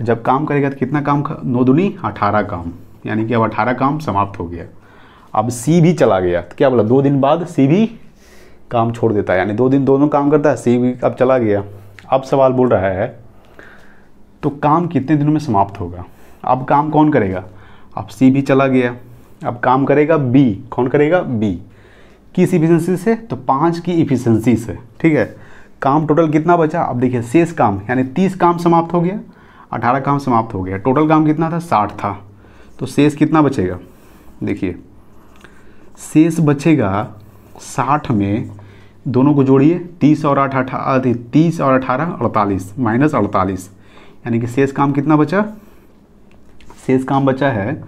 जब काम करेगा तो कितना काम नौ दुनी अठारह काम यानी कि अब अठारह काम समाप्त हो गया अब सी भी चला गया तो क्या बोला दो दिन बाद सी भी काम छोड़ देता है यानी दो दिन दोनों काम करता है सी भी अब चला गया अब सवाल बोल रहा है तो काम कितने दिनों में समाप्त होगा अब काम कौन करेगा अब सी भी चला गया अब काम करेगा बी कौन करेगा बी किस इफिशियंसी से तो पाँच की इफिशियंसी से ठीक है काम टोटल कितना बचा अब देखिए शेष काम यानी तीस काम समाप्त हो गया अठारह काम समाप्त हो गया टोटल काम कितना था साठ था तो शेष कितना बचेगा देखिए शेष बचेगा साठ में दोनों को जोड़िए तीस और आठ अठारह तीस और अठारह अड़तालीस माइनस अड़तालीस यानी कि शेष काम कितना बचा शेष काम बचा है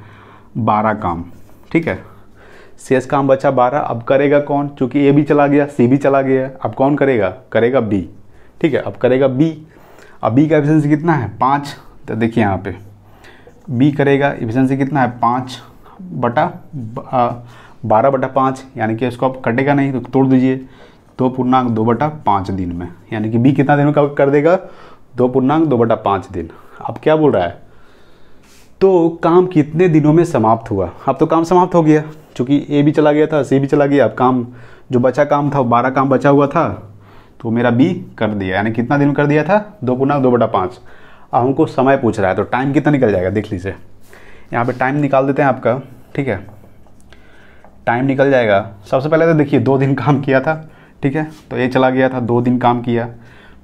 बारह काम ठीक है शेष काम बचा बारह अब करेगा कौन चूँकि ए भी चला गया सी भी चला गया अब कौन करेगा करेगा बी ठीक है अब करेगा बी अब बी का एफिशिएंसी कितना है पाँच तो देखिए यहाँ पे बी करेगा एफिशिएंसी कितना है पाँच बटा बारह बटा पाँच यानी कि इसको आप कटेगा नहीं तो तोड़ दीजिए दो पूर्णांक दो बटा पाँच दिन में यानी कि बी कितना दिन में कर देगा दो पूर्णांक दो बटा पाँच दिन अब क्या बोल रहा है तो काम कितने दिनों में समाप्त हुआ अब तो काम समाप्त हो गया चूँकि ए भी चला गया था सी भी चला गया अब काम जो बचा काम था बारह काम बचा हुआ था तो मेरा बी कर दिया यानी कितना दिन कर दिया था दो पूर्णांक दो बटा पाँच अब हमको समय पूछ रहा है तो टाइम कितना निकल जाएगा देख लीजिए यहाँ पे टाइम निकाल देते हैं आपका ठीक है टाइम निकल जाएगा सबसे पहले तो देखिए दो दिन काम किया था ठीक है तो ये चला गया था दो दिन काम किया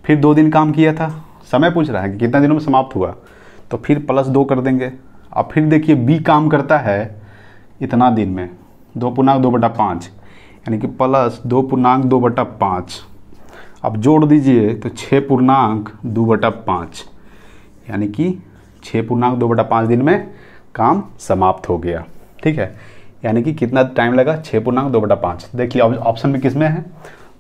फिर दो दिन काम किया था समय पूछ रहा है कि कितना दिनों में समाप्त हुआ तो फिर प्लस दो कर देंगे अब फिर देखिए बी काम करता है इतना दिन में दो पूर्णांक दो बटा पाँच यानी कि प्लस दो पूर्णांक दो बटा पाँच अब जोड़ दीजिए तो छः पूर्णांक दो बटा पाँच यानी कि छः पूर्णांक दो बटा पाँच दिन में काम समाप्त हो गया ठीक है यानी कि कितना टाइम लगा छः पूर्णांक दो बटा पाँच देखिए ऑप्शन में किस में है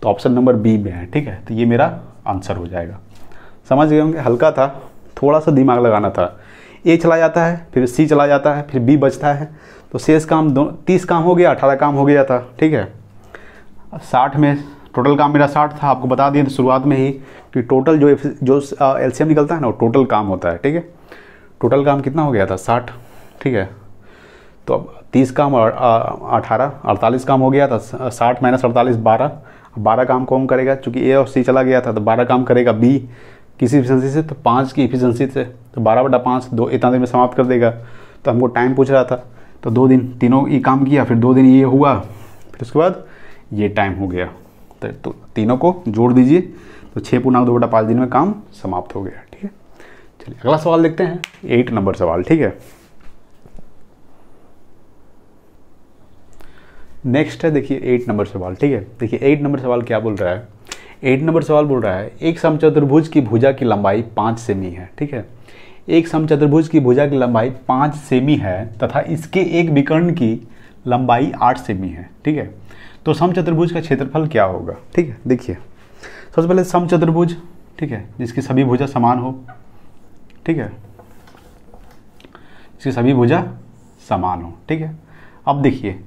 तो ऑप्शन नंबर बी में है ठीक है तो ये मेरा आंसर हो जाएगा समझ गए होंगे हल्का था थोड़ा सा दिमाग लगाना था ए चला जाता है फिर सी चला जाता है फिर बी बचता है तो शेष काम दो तीस काम हो गया अठारह काम हो गया था ठीक है साठ में टोटल काम मेरा साठ था आपको बता दिए तो शुरुआत में ही कि टोटल जो जो एल निकलता है ना वो टोटल काम होता है ठीक है टोटल काम कितना हो गया था साठ ठीक है तो अब तीस काम और अठारह अड़तालीस काम हो गया था साठ माइनस अड़तालीस बारह बारह काम कौन करेगा चूँकि ए और सी चला गया था तो बारह काम करेगा बी किसी इफिशंसी से तो पाँच की इफिशेंसी से तो बारह बटा पाँच दो इतना दिन में समाप्त कर देगा तो हमको टाइम पूछ रहा था तो दो दिन तीनों ये काम किया फिर दो दिन ये हुआ फिर उसके बाद ये टाइम हो गया तो, तो तीनों को जोड़ दीजिए तो छः पूर्णांक दो बटा पाँच दिन में काम समाप्त हो गया ठीक है चलिए अगला सवाल देखते हैं एट नंबर सवाल ठीक है नेक्स्ट है देखिए एट नंबर सवाल ठीक है देखिए एट नंबर सवाल क्या बोल रहा है एट नंबर सवाल बोल रहा है एक समचतुर्भुज की भुजा की लंबाई पाँच सेमी है ठीक है एक समचतुर्भुज की भुजा की लंबाई पाँच सेमी है तथा इसके एक विकर्ण की लंबाई आठ सेमी है ठीक है तो समचतुर्भुज का क्षेत्रफल क्या होगा ठीक है देखिए सबसे पहले समचतुर्भुज ठीक है जिसकी सभी भुजा समान हो ठीक है जिसकी सभी भुजा समान हो ठीक है अब देखिए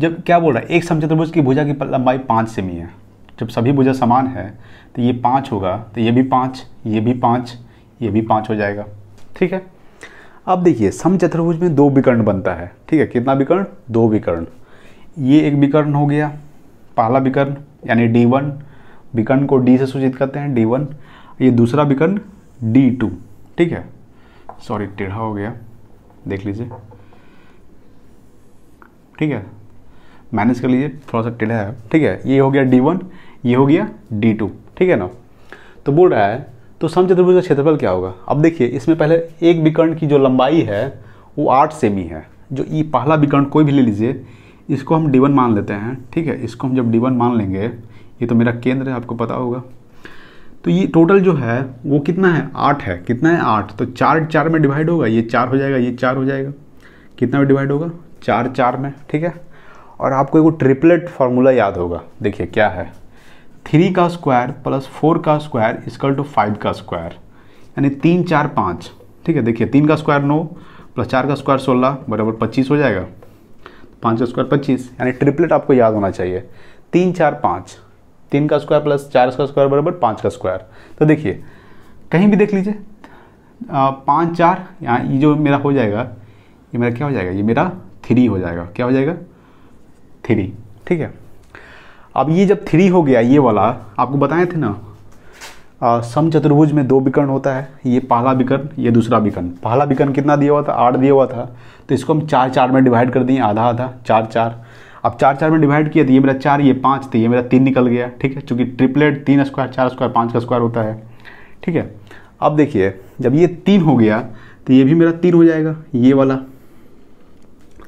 जब क्या बोल रहा है एक समचतुर्भुज की भुजा की लंबाई पाँच सेमी है जब सभी भुजा समान है तो ये पाँच होगा तो ये भी पाँच ये भी पाँच ये भी पाँच हो जाएगा ठीक है अब देखिए समचतुर्भुज में दो विकर्ण बनता है ठीक है कितना विकर्ण दो विकर्ण ये एक विकर्ण हो गया पहला विकर्ण यानी डी वन विकर्ण को डी से सूचित करते हैं डी वन ये दूसरा विकर्ण डी टू ठीक है सॉरी टेढ़ा हो गया देख लीजिए ठीक है मैनेज कर लीजिए थोड़ा सा टेढ़ा है ठीक है ये हो गया डी वन ये हो गया डी टू ठीक है ना तो बोल रहा है तो समचतुर्भुज का क्षेत्रफल क्या होगा अब देखिए इसमें पहले एक विकर्ण की जो लंबाई है वो आठ सेमी है जो ये पहला विकर्ण कोई भी ले लीजिए इसको हम डी वन मान लेते हैं ठीक है इसको हम जब डी वन मान लेंगे ये तो मेरा केंद्र है आपको पता होगा तो ये टोटल जो है वो कितना है आठ है कितना है आठ तो चार चार में डिवाइड होगा ये चार हो जाएगा ये चार हो जाएगा कितना में डिवाइड होगा चार चार में ठीक है और आपको एक ट्रिपलेट फार्मूला याद होगा देखिए क्या है थ्री का स्क्वायर प्लस फोर का स्क्वायर इसकल टू फाइव का स्क्वायर यानी तीन चार पाँच ठीक है देखिए तीन का स्क्वायर नौ प्लस चार का स्क्वायर सोलह बराबर पच्चीस हो जाएगा पाँच का स्क्वायर पच्चीस यानी ट्रिपलेट आपको याद होना चाहिए तीन चार पाँच तीन का स्क्वायर प्लस चार का स्क्वायर बराबर पाँच का स्क्वायर तो देखिए कहीं भी देख लीजिए पाँच चार यहाँ ये जो मेरा हो जाएगा ये मेरा क्या हो जाएगा ये मेरा थ्री हो जाएगा क्या हो जाएगा थ्री ठीक है अब ये जब थ्री हो गया ये वाला आपको बताए थे ना आ, सम चतुर्भुज में दो विकर्ण होता है ये पहला विकर्ण ये दूसरा विकर्ण पहला विकर्ण कितना दिया हुआ था आठ दिया हुआ था तो इसको हम चार चार में डिवाइड कर दिए आधा आधा चार चार अब चार चार में डिवाइड किया तो ये मेरा चार ये पाँच थे तो ये मेरा तीन निकल गया ठीक है चूँकि ट्रिपलेट तीन स्क्वायर चार स्क्वायर पाँच का स्क्वायर होता है ठीक है अब देखिए जब ये तीन हो गया तो ये भी मेरा तीन हो जाएगा ये वाला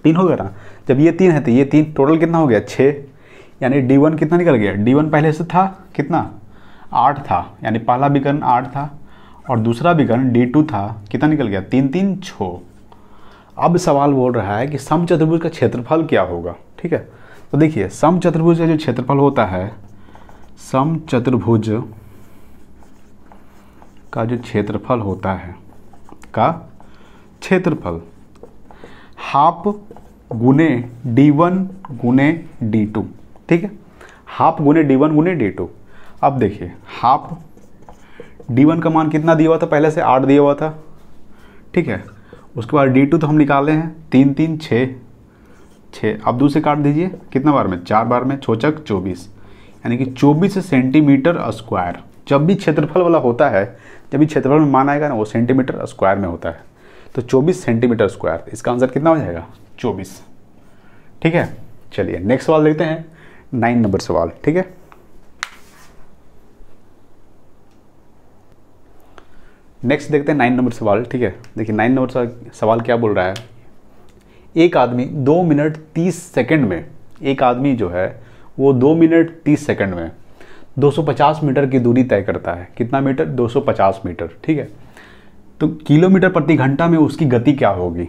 तीन हो गया ना जब ये तीन है तो ये तीन टोटल कितना हो गया छः यानी डी वन कितना निकल गया डी वन पहले से था कितना आठ था यानी पहला विकर्ण आठ था और दूसरा विकर्ण डी टू था कितना निकल गया तीन तीन छः अब सवाल बोल रहा है कि सम चतुर्भुज का क्षेत्रफल क्या होगा ठीक है तो देखिए सम चतुर्भुज का जो क्षेत्रफल होता है सम चतुर्भुज का जो क्षेत्रफल होता है का क्षेत्रफल हाफ गुने डी वन गुने डी टू ठीक है हाफ गुने डी वन गुने डी टू अब देखिए हाफ डी वन का मान कितना दिया हुआ था पहले से आठ दिया हुआ था ठीक है उसके बाद डी टू तो हम निकाले हैं तीन तीन छः छः अब दूसरे काट दीजिए कितना बार में चार बार में छोचक चौबीस यानी कि चौबीस सेंटीमीटर स्क्वायर जब भी क्षेत्रफल वाला होता है जब भी क्षेत्रफल में मान आएगा ना वो सेंटीमीटर स्क्वायर में होता है तो 24 सेंटीमीटर स्क्वायर इसका आंसर कितना हो जाएगा 24 ठीक है चलिए नेक्स्ट सवाल देखते हैं नाइन नंबर सवाल ठीक है नेक्स्ट देखते हैं नाइन नंबर सवाल ठीक है देखिए नाइन नंबर सवाल क्या बोल रहा है एक आदमी दो मिनट तीस सेकंड में एक आदमी जो है वो दो मिनट तीस सेकंड में 250 मीटर की दूरी तय करता है कितना मीटर 250 मीटर ठीक है तो किलोमीटर प्रति घंटा में उसकी गति क्या होगी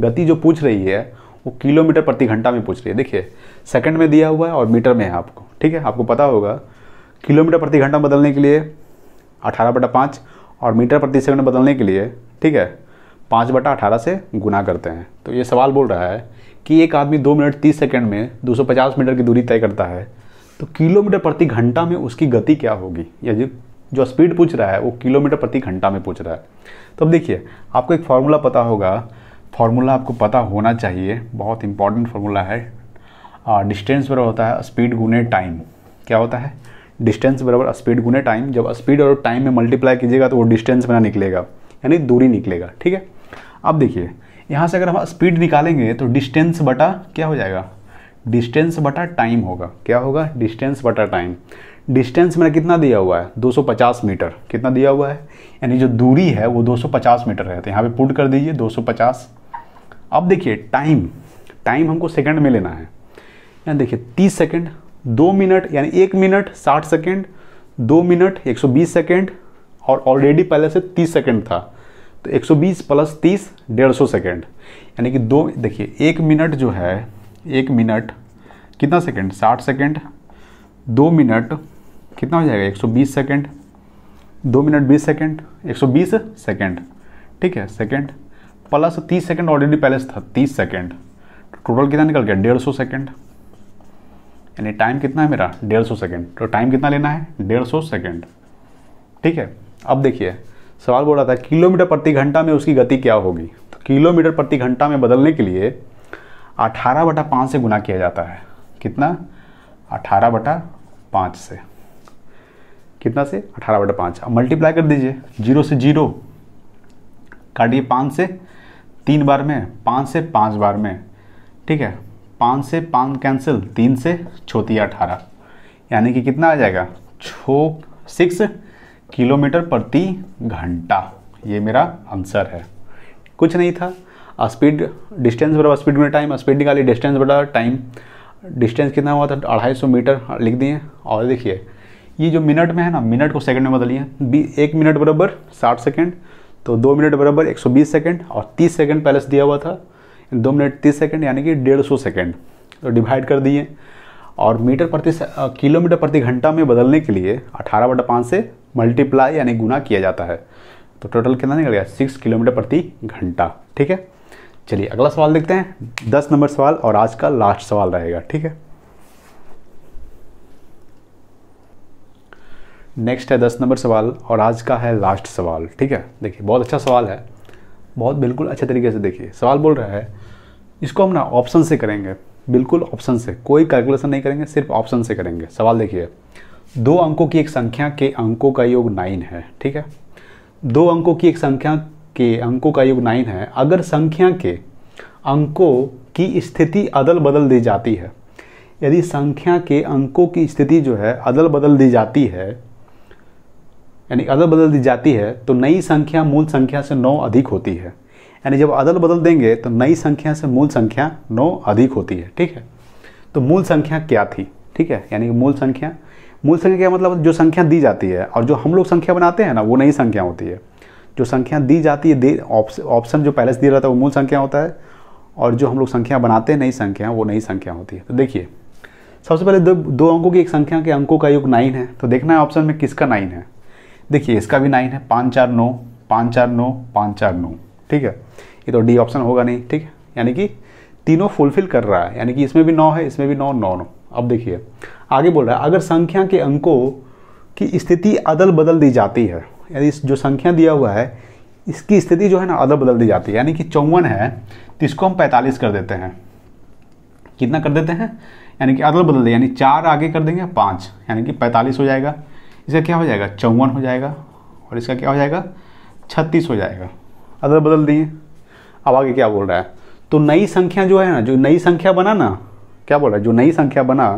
गति जो पूछ रही है वो किलोमीटर प्रति घंटा में पूछ रही है देखिए सेकंड में दिया हुआ है और मीटर में है आपको ठीक है आपको पता होगा किलोमीटर प्रति घंटा बदलने के लिए अठारह बटा पाँच और मीटर प्रति सेकंड बदलने के लिए ठीक है पाँच बटा अठारह से गुना करते हैं तो ये सवाल बोल रहा है कि एक आदमी दो मिनट तीस सेकेंड में दो मीटर की दूरी तय करता है तो किलोमीटर प्रति घंटा में उसकी गति क्या होगी यदि जो स्पीड पूछ रहा है वो किलोमीटर प्रति घंटा में पूछ रहा है तो अब देखिए आपको एक फार्मूला पता होगा फार्मूला आपको पता होना चाहिए बहुत इंपॉर्टेंट फार्मूला है डिस्टेंस बराबर होता है स्पीड गुने टाइम क्या होता है डिस्टेंस बराबर स्पीड गुने टाइम जब स्पीड और टाइम में मल्टीप्लाई कीजिएगा तो वो डिस्टेंस बना निकलेगा यानी दूरी निकलेगा ठीक है अब देखिए यहाँ से अगर हम स्पीड निकालेंगे तो डिस्टेंस बटा क्या हो जाएगा डिस्टेंस बटा टाइम होगा क्या होगा डिस्टेंस बटा टाइम डिस्टेंस मेरा कितना दिया हुआ है 250 मीटर कितना दिया हुआ है यानी जो दूरी है वो 250 मीटर है हैं तो यहाँ पे पुट कर दीजिए 250 अब देखिए टाइम टाइम हमको सेकंड में लेना है यानी देखिए 30 सेकंड दो मिनट यानी एक मिनट 60 सेकंड दो मिनट 120 सेकंड और ऑलरेडी पहले से 30 सेकंड था तो 120 प्लस तीस डेढ़ सौ सेकेंड यानी कि दो देखिए एक मिनट जो है एक मिनट कितना सेकेंड साठ सेकेंड दो मिनट कितना हो जाएगा 120 सेकंड दो मिनट 20 सेकंड 120 सेकंड ठीक है सेकंड प्लस 30 सेकंड ऑलरेडी पहले था 30 सेकंड टोटल कितना निकल गया डेढ़ सौ सेकेंड यानी टाइम कितना है मेरा डेढ़ सौ सेकेंड तो टाइम कितना लेना है डेढ़ सौ सेकेंड ठीक है अब देखिए सवाल बोल रहा था किलोमीटर प्रति घंटा में उसकी गति क्या होगी तो किलोमीटर प्रति घंटा में बदलने के लिए अठारह बटा पाँच से गुना किया जाता है कितना अठारह बटा पाँच से कितना से अठारह बटे पाँच अब मल्टीप्लाई कर दीजिए जीरो से जीरो काटिए पाँच से तीन बार में पाँच से पाँच बार में ठीक है पाँच से पाँच कैंसिल तीन से छोती अठारह यानी कि कितना आ जाएगा छो सिक्स किलोमीटर प्रति घंटा ये मेरा आंसर है कुछ नहीं था स्पीड डिस्टेंस बराबर स्पीड में टाइम स्पीड निकाली डिस्टेंस बराबर टाइम डिस्टेंस कितना हुआ था अढ़ाई सौ मीटर लिख दिए और देखिए ये जो मिनट में है ना मिनट को सेकंड में बदलिए एक मिनट बराबर साठ सेकेंड तो दो मिनट बराबर एक सौ बीस सेकेंड और तीस सेकेंड पहले से दिया हुआ था दो मिनट तीस सेकेंड यानी कि डेढ़ सौ सेकेंड तो डिवाइड कर दिए और मीटर प्रति किलोमीटर प्रति घंटा में बदलने के लिए अठारह बटा पाँच से मल्टीप्लाई यानी गुना किया जाता है तो टोटल कितना निकल गया सिक्स किलोमीटर प्रति घंटा ठीक है चलिए अगला सवाल देखते हैं दस नंबर सवाल और आज का लास्ट सवाल रहेगा ठीक है नेक्स्ट है दस नंबर सवाल और आज का है लास्ट सवाल ठीक है देखिए बहुत अच्छा सवाल है बहुत बिल्कुल अच्छे तरीके से देखिए सवाल बोल रहा है इसको हम ना ऑप्शन से करेंगे बिल्कुल ऑप्शन से कोई कैलकुलेशन नहीं करेंगे सिर्फ ऑप्शन से करेंगे सवाल देखिए दो अंकों की एक संख्या के अंकों का योग नाइन है ठीक है दो अंकों की एक संख्या के अंकों का योग नाइन है अगर संख्या के अंकों की स्थिति अदल बदल दी जाती है यदि संख्या के अंकों की स्थिति जो है अदल बदल दी जाती है यानी अदल बदल दी जाती है तो नई संख्या मूल संख्या से नौ अधिक होती है यानी जब अदल बदल देंगे तो नई संख्या से मूल संख्या नौ अधिक होती है ठीक है तो मूल संख्या क्या थी ठीक है यानी मूल संख्या मूल संख्या का मतलब जो संख्या दी जाती है और जो हम लोग संख्या बनाते हैं ना वो नई संख्या होती है जो संख्या दी जाती है ऑप्शन जो पहले से दिया रहता है वो मूल संख्या होता है और जो हम लोग संख्या बनाते हैं नई संख्या वो नई संख्या होती है तो देखिए सबसे पहले दो दो अंकों की एक संख्या के अंकों का योग नाइन है तो देखना है ऑप्शन में किसका नाइन है देखिए इसका भी नाइन है पाँच चार नौ पाँच चार नौ पाँच चार नौ ठीक है ये तो डी ऑप्शन होगा नहीं ठीक है यानी कि तीनों फुलफिल कर रहा है यानी कि इसमें भी नौ है इसमें भी नौ नौ नौ अब देखिए आगे बोल रहा है अगर संख्या के अंकों की स्थिति अदल बदल दी जाती है यानी जो संख्या दिया हुआ है इसकी स्थिति जो है ना अदल बदल दी जाती है यानी कि चौवन है तो इसको हम पैंतालीस कर देते हैं कितना कर देते हैं यानी कि अदल बदल यानी चार आगे कर देंगे पाँच यानी कि पैंतालीस हो जाएगा इसका क्या हो जाएगा चौवन हो जाएगा और इसका क्या हो जाएगा छत्तीस हो जाएगा अदर बदल दिए अब आगे क्या बोल रहा है तो नई संख्या जो है ना जो नई संख्या बना ना क्या बोल रहा है जो नई संख्या बना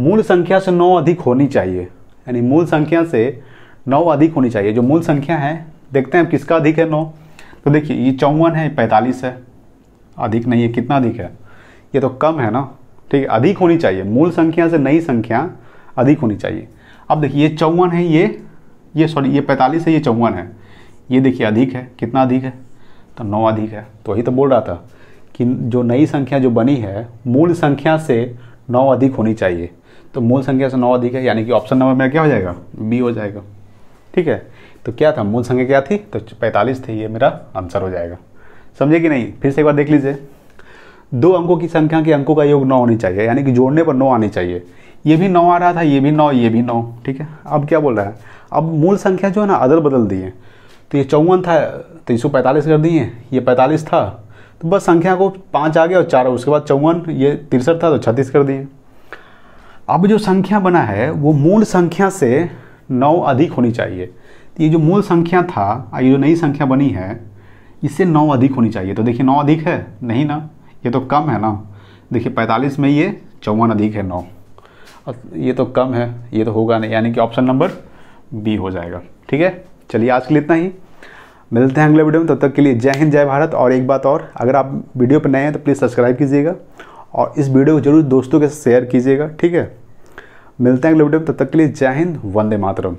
मूल संख्या से नौ अधिक होनी चाहिए यानी मूल संख्या से नौ अधिक होनी चाहिए जो मूल संख्या है देखते हैं किसका अधिक है नौ तो देखिए ये चौवन है पैंतालीस है अधिक नहीं है कितना अधिक है ये तो कम है ना ठीक है अधिक होनी चाहिए मूल संख्या से नई संख्या अधिक होनी चाहिए अब देखिए ये चौवन है ये ये सॉरी ये पैंतालीस है ये चौवन है ये देखिए अधिक है कितना अधिक है तो नौ अधिक है तो वही तो बोल रहा था कि जो नई संख्या जो बनी है मूल संख्या से नौ अधिक होनी चाहिए तो मूल संख्या से नौ अधिक है यानी कि ऑप्शन नंबर मेरा क्या हो जाएगा बी हो जाएगा ठीक है तो क्या था मूल संख्या क्या थी तो पैंतालीस थी ये मेरा आंसर हो जाएगा समझे कि नहीं फिर से एक बार देख लीजिए दो अंकों की संख्या के अंकों का योग नौ होनी चाहिए यानी कि जोड़ने पर नौ आनी चाहिए ये भी नौ आ रहा था ये भी नौ ये भी नौ ठीक है अब क्या बोल रहा है अब मूल संख्या जो है ना अदल बदल दिए तो ये चौवन था तो इसको पैंतालीस कर दिए ये पैंतालीस था तो बस संख्या को पाँच आ गया और चार उसके बाद चौवन ये तिरसठ था तो छत्तीस कर दिए अब जो संख्या बना है वो मूल संख्या से नौ अधिक होनी चाहिए तो ये जो मूल संख्या था ये जो नई संख्या बनी है इससे नौ अधिक होनी चाहिए तो देखिए नौ अधिक है नहीं ना ये तो कम है ना देखिए पैंतालीस में ये चौवन अधिक है नौ ये तो कम है ये तो होगा नहीं यानी कि ऑप्शन नंबर बी हो जाएगा ठीक है चलिए आज के लिए इतना ही मिलते हैं अगले वीडियो में तब तो तक के लिए जय हिंद जय भारत और एक बात और अगर आप वीडियो पर नए हैं तो प्लीज़ सब्सक्राइब कीजिएगा और इस वीडियो को जरूर दोस्तों के साथ शेयर कीजिएगा ठीक है मिलते हैं अगले वीडियो में तब तक के लिए जय हिंद वंदे मातरम